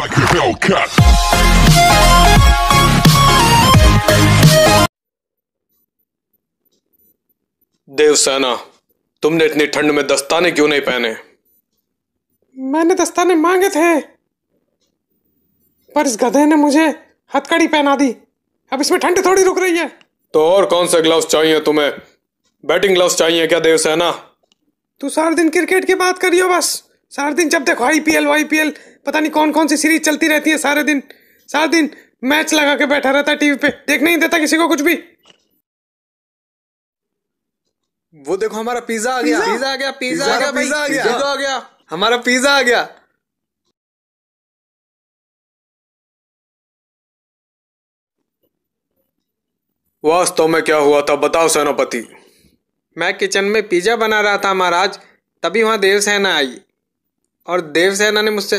like a Hellcat. Devasena तुमने इतनी ठंड में दस्ताने क्यों नहीं पहने मैंने दस्ताने मांगे थे पर इस गधे ने मुझे हथकड़ी पहना दी अब इसमें ठंड थोड़ी रुक रही है तो और कौन से ग्लव्स चाहिए तुम्हें बैटिंग ग्लव्स चाहिए क्या देवसेना तू सारा दिन क्रिकेट की बात करियो बस सारा दिन जब देखो आईपीएल वाईपीएल पता नहीं कौन कौन सी सीरीज चलती रहती है सारे दिन सारे दिन मैच लगा के बैठा रहता है टीवी पे देख नहीं देता किसी को कुछ भी वो देखो हमारा पिज्जा आ गया पिज्जा आ गया पिज्जा आ गया पिज्जा आ गया आ गया हमारा पिज्जा आ गया वास्तव में क्या हुआ था बताओ सेनापति मैं किचन में पिज्जा बना रहा था महाराज तभी वहां देवसेना आई और देवसेना ने मुझसे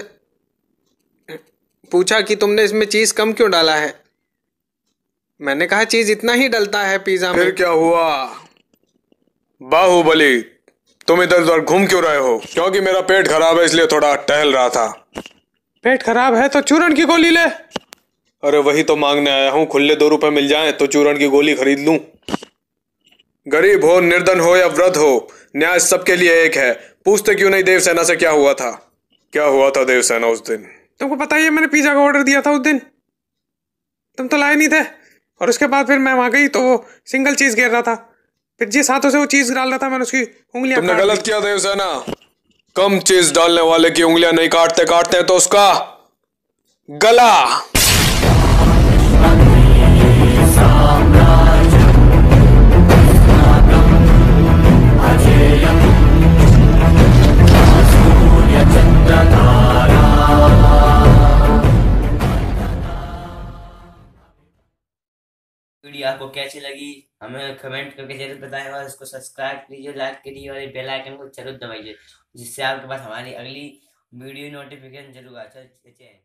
पूछा कि तुमने इसमें चीज कम क्यों डाला है मैंने कहा चीज इतना ही डलता है पिज्जा में फिर क्या हुआ बाहुबली तुम इधर उधर घूम क्यों रहे हो क्योंकि मेरा पेट खराब है इसलिए थोड़ा टहल रहा था पेट खराब है तो चूरण की गोली ले अरे वही तो मांगने आया हूँ खुले दो रुपए मिल जाए तो चूरण की गोली खरीद लू गरीब हो निर्धन हो या वृद्ध हो न्याय सबके लिए एक है पूछते क्यों नहीं देवसेना से क्या हुआ था क्या हुआ था देवसेना उस दिन तुमको पता ही है मैंने पिज़्ज़ा का ऑर्डर दिया था उस दिन तुम तो लाए नहीं थे और उसके बाद फिर मैं वहाँ गई तो वो सिंगल चीज़ गिर रहा था फिर जिस हाथों से वो चीज़ डाल रहा था मैंने उसकी उंगलियाँ तुमने गलत किया था ना कम चीज़ डालने वाले की उंगलियाँ नहीं काटते काटते तो उसका गला वीडियो आपको कैसी लगी हमें कमेंट करके जरूर बताएं और इसको सब्सक्राइब कीजिए लाइक कीजिए और बेल आइकन को जरूर दबाइए जिससे आपके पास हमारी अगली वीडियो नोटिफिकेशन जरूर आ जाए